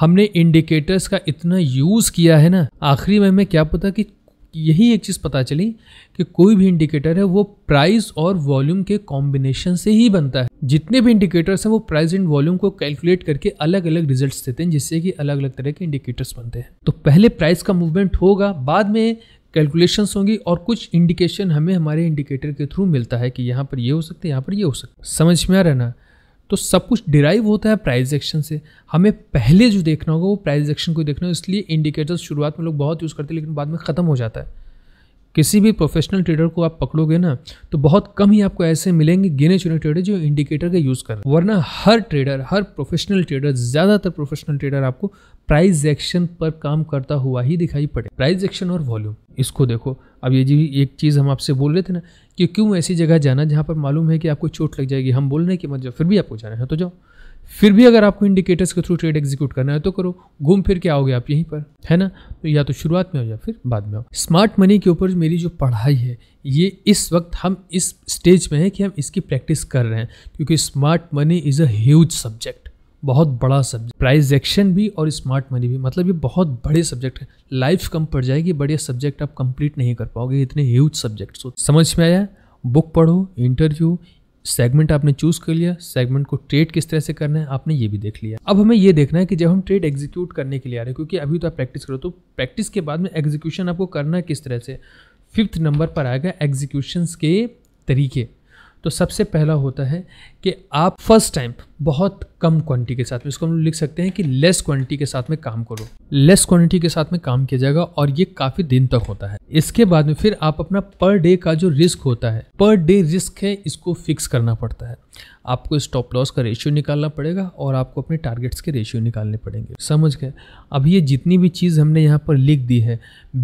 Speaker 1: हमने इंडिकेटर्स का इतना यूज़ किया है ना आखिरी में हमें क्या पता कि यही एक चीज़ पता चली कि कोई भी इंडिकेटर है वो प्राइस और वॉल्यूम के कॉम्बिनेशन से ही बनता है जितने भी इंडिकेटर्स हैं वो प्राइस एंड वॉल्यूम को कैलकुलेट करके अलग अलग रिजल्ट्स देते हैं जिससे कि अलग अलग तरह के इंडिकेटर्स बनते हैं तो पहले प्राइस का मूवमेंट होगा बाद में कैलकुलेशंस होंगी और कुछ इंडिकेशन हमें हमारे इंडिकेटर के थ्रू मिलता है कि यहाँ पर ये हो सकता है यहाँ पर ये हो सकता है समझ में आ रहा ना तो सब कुछ डिराइव होता है प्राइस एक्शन से हमें पहले जो देखना होगा वो प्राइस एक्शन को देखना है इसलिए इंडिकेटर्स शुरुआत में लोग बहुत यूज़ करते हैं लेकिन बाद में ख़त्म हो जाता है किसी भी प्रोफेशनल ट्रेडर को आप पकड़ोगे ना तो बहुत कम ही आपको ऐसे मिलेंगे गिने चुने ट्रेडर जो इंडिकेटर का यूज़ करें वरना हर ट्रेडर हर प्रोफेशनल ट्रेडर ज़्यादातर प्रोफेशनल ट्रेडर आपको प्राइस एक्शन पर काम करता हुआ ही दिखाई पड़े प्राइस एक्शन और वॉल्यूम इसको देखो अब ये जी एक चीज़ हम आपसे बोल रहे थे ना कि क्यों ऐसी जगह जाना जहाँ पर मालूम है कि आपको चोट लग जाएगी हम बोल रहे हैं कि मत जाओ फिर भी आपको जाना है तो जाओ फिर भी अगर आपको इंडिकेटर्स के थ्रू ट्रेड एग्जीक्यूट करना है तो करो घूम फिर के आओगे आप यहीं पर है ना तो या तो शुरुआत में हो या फिर बाद में हो स्मार्ट मनी के ऊपर मेरी जो पढ़ाई है ये इस वक्त हम इस स्टेज में है कि हम इसकी प्रैक्टिस कर रहे हैं क्योंकि smart money is a huge subject बहुत बड़ा सब्जेक्ट प्राइज एक्शन भी और स्मार्ट मनी भी मतलब ये बहुत बड़े सब्जेक्ट है लाइफ कम पड़ जाएगी बड़े सब्जेक्ट आप कंप्लीट नहीं कर पाओगे इतने ह्यूज सब्जेक्ट समझ में आया बुक पढ़ो इंटरव्यू सेगमेंट आपने चूज कर लिया सेगमेंट को ट्रेड किस तरह से करना है आपने ये भी देख लिया अब हमें ये देखना है कि जब हम ट्रेड एग्जीक्यूट करने के लिए आ रहे हैं क्योंकि अभी तो आप प्रैक्टिस करो तो प्रैक्टिस के बाद में एग्जीक्यूशन आपको करना है किस तरह से फिफ्थ नंबर पर आएगा एग्जीक्यूशंस के तरीके तो सबसे पहला होता है कि आप फर्स्ट टाइम बहुत कम क्वांटिटी के साथ में इसको हम लिख सकते हैं कि लेस क्वांटिटी के साथ में काम करो लेस क्वांटिटी के साथ में काम किया जाएगा और ये काफ़ी दिन तक होता है इसके बाद में फिर आप अपना पर डे का जो रिस्क होता है पर डे रिस्क है इसको फिक्स करना पड़ता है आपको स्टॉप लॉस का रेशियो निकालना पड़ेगा और आपको अपने टारगेट्स के रेशियो निकालने पड़ेंगे समझ गए अब ये जितनी भी चीज़ हमने यहाँ पर लिख दी है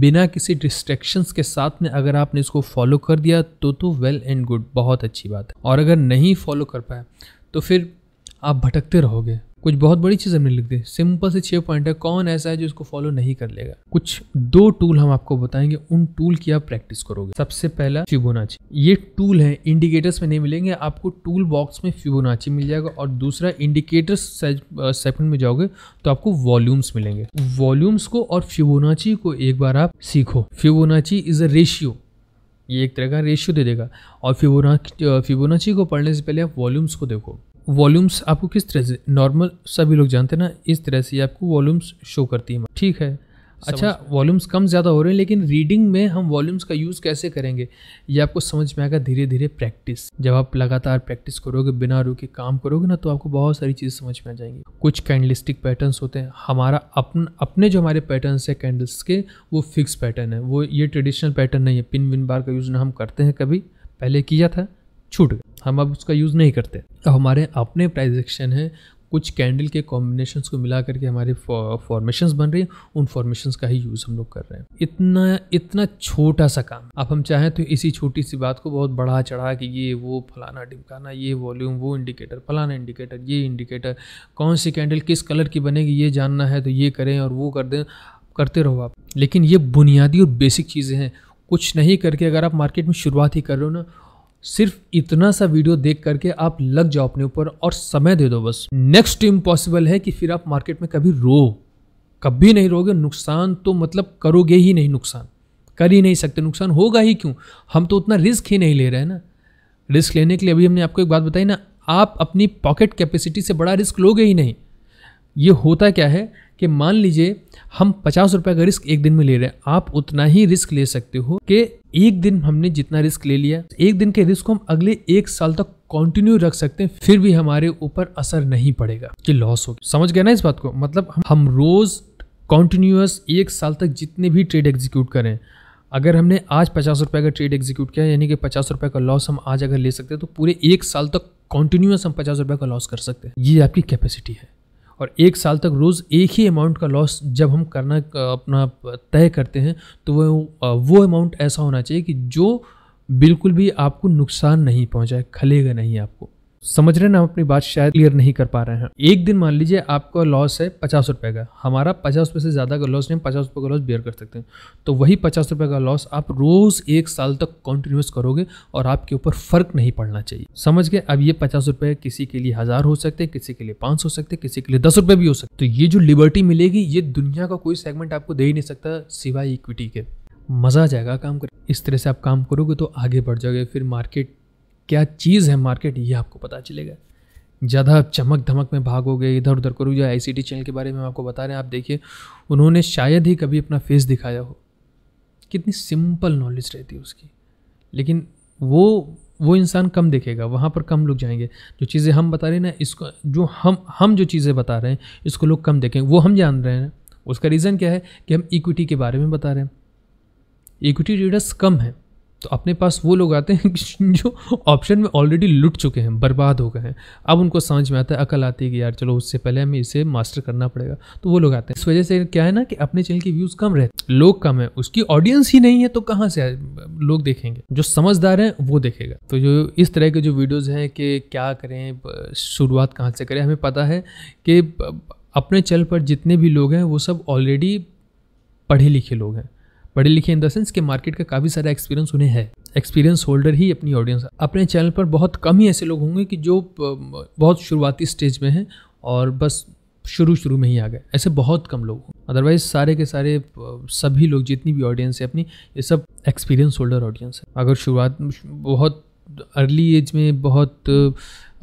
Speaker 1: बिना किसी डिस्ट्रैक्शंस के साथ में अगर आपने इसको फॉलो कर दिया तो तो वेल एंड गुड बहुत अच्छी बात है और अगर नहीं फॉलो कर पाए तो फिर आप भटकते रहोगे कुछ बहुत बड़ी चीज़ हमने लिख दी सिंपल से छः पॉइंट है कौन ऐसा है जो इसको फॉलो नहीं कर लेगा कुछ दो टूल हम आपको बताएंगे उन टूल की आप प्रैक्टिस करोगे सबसे पहला फिबोनाची ये टूल है इंडिकेटर्स में नहीं मिलेंगे आपको टूल बॉक्स में फिबोनाची मिल जाएगा और दूसरा इंडिकेटर्स सेकंड में जाओगे तो आपको वॉल्यूम्स मिलेंगे वॉल्यूम्स को और फिबोनाची को एक बार आप सीखो फिबोनाची इज अ रेशियो ये एक तरह का रेशियो दे देगा और फिबोना फिबोनाची को पढ़ने से पहले आप वॉल्यूम्स को देखो वॉल्यूम्स आपको किस तरह से नॉर्मल सभी लोग जानते हैं ना इस तरह से आपको वॉल्यूम्स शो करती है ठीक है अच्छा वॉल्यूम्स कम ज़्यादा हो रहे हैं लेकिन रीडिंग में हम वॉल्यूम्स का यूज़ कैसे करेंगे ये आपको समझ में आएगा धीरे धीरे प्रैक्टिस जब आप लगातार प्रैक्टिस करोगे बिना रुके काम करोगे ना तो आपको बहुत सारी चीज़ समझ में आ जाएंगी कुछ कैंडलिस्टिक पैटर्न्स होते हैं हमारा अपन अपने जो हमारे पैटर्न्स है कैंडल्स के वो फिक्स पैटर्न है वो ये ट्रेडिशनल पैटर्न नहीं है पिन विन बार का यूज़ ना हम करते हैं कभी पहले किया था छूट गए हम अब उसका यूज़ नहीं करते अब हमारे अपने प्राइजेक्शन हैं कुछ कैंडल के कॉम्बिनेशन को मिला करके हमारे फॉर्मेशंस बन रही हैं उन फॉर्मेशंस का ही यूज़ हम लोग कर रहे हैं इतना इतना छोटा सा काम अब हम चाहें तो इसी छोटी सी बात को बहुत बढ़ा चढ़ा कि ये वो फलाना डिमकाना ये वॉल्यूम वो इंडिकेटर फलाना इंडिकेटर ये इंडिकेटर कौन सी कैंडल किस कलर की बनेगी ये जानना है तो ये करें और वो कर दें करते रहो आप लेकिन ये बुनियादी और बेसिक चीज़ें हैं कुछ नहीं करके अगर आप मार्केट में शुरुआत ही कर रहे हो ना सिर्फ इतना सा वीडियो देख करके आप लग जाओ अपने ऊपर और समय दे दो बस नेक्स्ट इम्पॉसिबल है कि फिर आप मार्केट में कभी रो कभी नहीं रोगे नुकसान तो मतलब करोगे ही नहीं नुकसान कर ही नहीं सकते नुकसान होगा ही क्यों हम तो उतना रिस्क ही नहीं ले रहे हैं ना रिस्क लेने के लिए अभी हमने आपको एक बात बताई ना आप अपनी पॉकेट कैपेसिटी से बड़ा रिस्क लोगे ही नहीं ये होता क्या है कि मान लीजिए हम पचास रुपये का रिस्क एक दिन में ले रहे हैं आप उतना ही रिस्क ले सकते हो कि एक दिन हमने जितना रिस्क ले लिया एक दिन के रिस्क को हम अगले एक साल तक कंटिन्यू रख सकते हैं फिर भी हमारे ऊपर असर नहीं पड़ेगा कि लॉस हो समझ गया ना इस बात को मतलब हम रोज कॉन्टिन्यूस एक साल तक जितने भी ट्रेड एग्जीक्यूट करें अगर हमने आज पचास रुपये का ट्रेड एग्जीक्यूट किया यानी कि पचास रुपये का लॉस हम आज अगर ले सकते हैं तो पूरे एक साल तक कॉन्टिन्यूस हम पचास रुपये का लॉस कर सकते हैं ये आपकी कैपेसिटी है और एक साल तक रोज़ एक ही अमाउंट का लॉस जब हम करना अपना तय करते हैं तो वो वो अमाउंट ऐसा होना चाहिए कि जो बिल्कुल भी आपको नुकसान नहीं पहुंचाए खलेगा नहीं आपको समझ रहे ना हम अपनी बात शायद क्लियर नहीं कर पा रहे हैं एक दिन मान लीजिए आपका लॉस है पचास रुपये का हमारा पचास रुपये से ज़्यादा का लॉस नहीं पचास रुपये का लॉस बियर कर सकते हैं तो वही पचास रुपये का लॉस आप रोज़ एक साल तक कॉन्टिन्यूस करोगे और आपके ऊपर फ़र्क नहीं पड़ना चाहिए समझ गए अब ये पचास रुपये किसी के लिए हज़ार हो सकते हैं किसी के लिए पाँच हो सकते हैं किसी के लिए दस रुपये भी हो सकते तो ये जो लिबर्टी मिलेगी ये दुनिया का कोई सेगमेंट आपको दे ही नहीं सकता सिवाय इक्विटी के मज़ा आ जाएगा काम कर इस तरह से आप काम करोगे तो आगे बढ़ जाओगे फिर मार्केट क्या चीज़ है मार्केट ये आपको पता चलेगा ज़्यादा चमक धमक में भागोगे इधर उधर या आई सी चैनल के बारे में आपको बता रहे हैं आप देखिए उन्होंने शायद ही कभी अपना फेस दिखाया हो कितनी सिंपल नॉलेज रहती है उसकी लेकिन वो वो इंसान कम देखेगा वहाँ पर कम लोग जाएंगे जो चीज़ें हम बता रहे हैं ना इसको जो हम हम जो चीज़ें बता रहे हैं इसको लोग कम देखेंगे वो हम जान रहे हैं उसका रीज़न क्या है कि हम इक्विटी के बारे में बता रहे हैं इक्विटी ट्रेडर्स कम हैं तो अपने पास वो लोग आते हैं जो ऑप्शन में ऑलरेडी लुट चुके हैं बर्बाद हो गए हैं अब उनको समझ में आता है अकल आती है कि यार चलो उससे पहले हमें इसे मास्टर करना पड़ेगा तो वो लोग आते हैं इस वजह से क्या है ना कि अपने चैनल के व्यूज़ कम रहते लोग कम है उसकी ऑडियंस ही नहीं है तो कहाँ से लोग देखेंगे जो समझदार हैं वो देखेगा तो जो इस तरह के जो वीडियोज़ हैं कि क्या करें शुरुआत कहाँ से करें हमें पता है कि अपने चैनल पर जितने भी लोग हैं वो सब ऑलरेडी पढ़े लिखे लोग हैं पढ़े लिखे इन द सेंस के मार्केट का काफ़ी सारा एक्सपीरियंस उन्हें है एक्सपीरियंस होल्डर ही अपनी ऑडियंस अपने चैनल पर बहुत कम ही ऐसे लोग होंगे कि जो बहुत शुरुआती स्टेज में हैं और बस शुरू शुरू में ही आ गए ऐसे बहुत कम लोग अदरवाइज सारे के सारे सभी लोग जितनी भी ऑडियंस है अपनी ये सब एक्सपीरियंस होल्डर ऑडियंस है अगर शुरुआत बहुत अर्ली एज में बहुत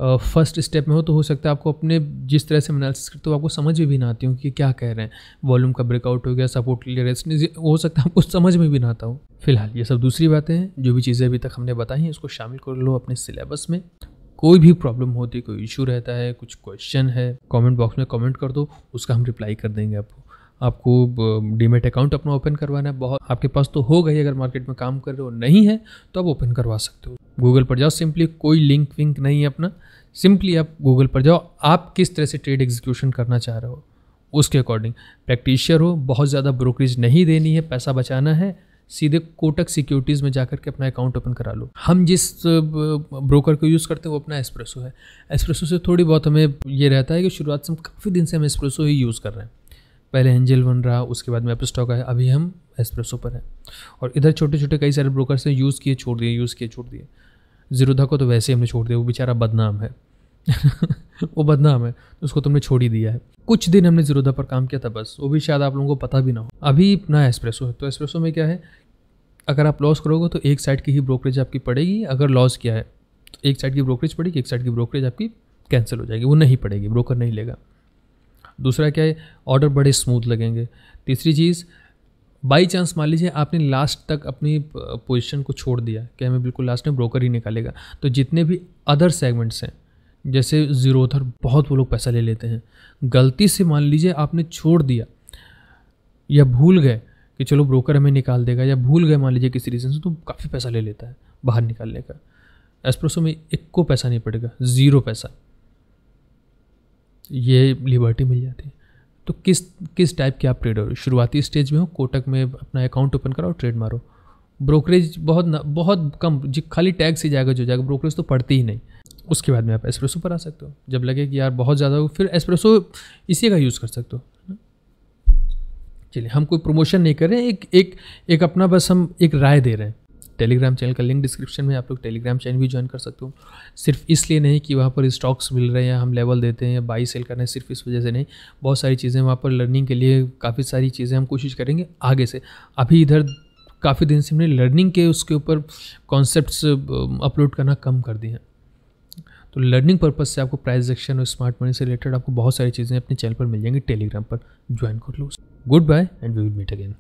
Speaker 1: फर्स्ट स्टेप में हो तो हो सकता है आपको अपने जिस तरह से एनालिसिस करते हो आपको समझ में भी ना आती हूँ कि क्या कह रहे हैं वॉल्यूम का ब्रेकआउट हो गया सपोर्ट क्लियरेंस हो सकता है आपको समझ में भी ना आता हो फिलहाल ये सब दूसरी बातें हैं जो भी चीज़ें अभी तक हमने बताई हैं उसको शामिल कर लो अपने सिलेबस में कोई भी प्रॉब्लम होती कोई इशू रहता है कुछ क्वेश्चन है कमेंट बॉक्स में कमेंट कर दो उसका हम रिप्लाई कर देंगे आपको आपको डीमेट अकाउंट अपना ओपन करवाना है बहुत आपके पास तो हो गई अगर मार्केट में काम कर रहे हो नहीं है तो आप ओपन करवा सकते हो गूगल पर जाओ सिंपली कोई लिंक विंक नहीं है अपना सिंपली आप गूगल पर जाओ आप किस तरह से ट्रेड एग्जीक्यूशन करना चाह रहे हो उसके अकॉर्डिंग प्रैक्टिशियर हो बहुत ज़्यादा ब्रोकरेज नहीं देनी है पैसा बचाना है सीधे कोटक सिक्योरिटीज़ में जाकर के अपना अकाउंट ओपन करा लो हम जिस ब्रोकर को यूज़ करते हैं वो अपना एस्प्रेसो है एस्प्रेसो से थोड़ी बहुत हमें ये रहता है कि शुरुआत से हम काफ़ी दिन से हम एस्प्रेसो ही यूज़ कर रहे हैं पहले एंजल वन रहा उसके बाद में एपस्टॉक आया अभी हम एसप्रेसो पर हैं और इधर छोटे छोटे कई सारे ब्रोकर्स ने यूज़ किए छोड़ दिए यूज़ किए छोड़ दिए जीरोधा को तो वैसे ही हमने छोड़ दिया वो बेचारा बदनाम है वो बदनाम है तो उसको तुमने छोड़ ही दिया है कुछ दिन हमने जीरोधा पर काम किया था बस वो भी शायद आप लोगों को पता भी ना हो अभी ना एस्प्रेसो है तो एस्प्रेसो में क्या है अगर आप लॉस करोगे तो एक साइड की ही ब्रोकरेज आपकी पड़ेगी अगर लॉस किया है तो एक साइड की ब्रोकरेज पड़ेगी एक साइड की ब्रोकरेज आपकी कैंसिल हो जाएगी वो नहीं पड़ेगी ब्रोकर नहीं लेगा दूसरा क्या है ऑर्डर बड़े स्मूथ लगेंगे तीसरी चीज़ बाई चांस मान लीजिए आपने लास्ट तक अपनी पोजिशन को छोड़ दिया कि हमें बिल्कुल लास्ट में ब्रोकर ही निकालेगा तो जितने भी अदर सेगमेंट्स हैं जैसे जीरोधर बहुत वो लोग पैसा ले लेते हैं गलती से मान लीजिए आपने छोड़ दिया या भूल गए कि चलो ब्रोकर हमें निकाल देगा या भूल गए मान लीजिए किसी रीज़न से तो काफ़ी पैसा ले लेता है बाहर निकालने का एस्प्रेसो में एक को पैसा नहीं पड़ेगा ज़ीरो पैसा ये लिबर्टी मिल जाती है तो किस किस टाइप के आप ट्रेडर हो शुरुआती स्टेज में हो कोटक में अपना अकाउंट ओपन कराओ ट्रेड मारो ब्रोकरेज बहुत न, बहुत कम जी खाली टैग से जाएगा जो जाएगा ब्रोकरेज तो पड़ती ही नहीं उसके बाद में आप एस्प्रेसो पर आ सकते हो जब लगे कि यार बहुत ज़्यादा हो फिर एस्प्रेसो इसी का यूज़ कर सकते हो चलिए हम कोई प्रमोशन नहीं कर रहे हैं एक एक एक अपना बस हम एक राय दे रहे हैं टेलीग्राम चैनल का लिंक डिस्क्रिप्शन में आप लोग टेलीग्राम चैनल भी ज्वाइन कर सकते हो सिर्फ इसलिए नहीं कि वहाँ पर स्टॉक्स मिल रहे हैं हम लेवल देते हैं बाई सेल करना है सिर्फ इस वजह से नहीं बहुत सारी चीज़ें वहाँ पर लर्निंग के लिए काफ़ी सारी चीज़ें हम कोशिश करेंगे आगे से अभी इधर काफ़ी दिन से हमने लर्निंग के उसके ऊपर कॉन्सेप्ट अपलोड करना कम कर दिए हैं तो लर्निंग पर्पज़ से आपको प्राइस एक्शन और स्मार्ट मनी से रिलेटेड आपको बहुत सारी चीज़ें अपने चैनल पर मिल जाएंगी टेलीग्राम पर ज्वाइन कर लो goodbye and we will meet again